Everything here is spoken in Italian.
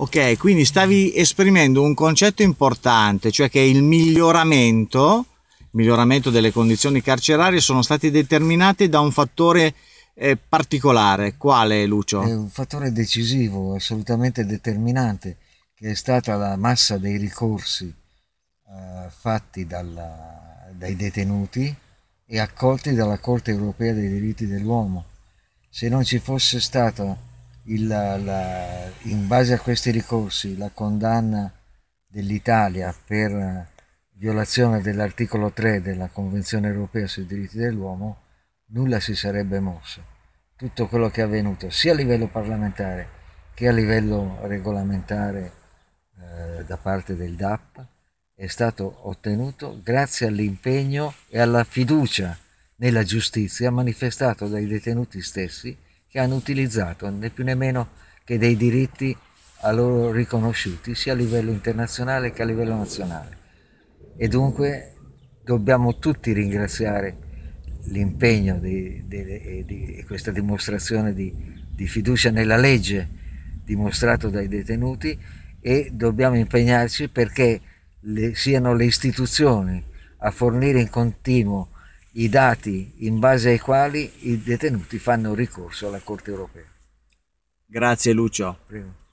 Ok, quindi stavi esprimendo un concetto importante, cioè che il miglioramento, miglioramento delle condizioni carcerarie sono stati determinati da un fattore eh, particolare. Quale, Lucio? È un fattore decisivo, assolutamente determinante, che è stata la massa dei ricorsi eh, fatti dalla, dai detenuti e accolti dalla Corte europea dei diritti dell'uomo. Se non ci fosse stata il, la, in base a questi ricorsi la condanna dell'Italia per violazione dell'articolo 3 della Convenzione europea sui diritti dell'uomo, nulla si sarebbe mosso. Tutto quello che è avvenuto sia a livello parlamentare che a livello regolamentare eh, da parte del DAP è stato ottenuto grazie all'impegno e alla fiducia nella giustizia manifestato dai detenuti stessi che hanno utilizzato né più né meno che dei diritti a loro riconosciuti sia a livello internazionale che a livello nazionale. E dunque dobbiamo tutti ringraziare l'impegno e questa dimostrazione di, di fiducia nella legge dimostrato dai detenuti e dobbiamo impegnarci perché le, siano le istituzioni a fornire in continuo i dati in base ai quali i detenuti fanno ricorso alla Corte europea. Grazie Lucio. Prego.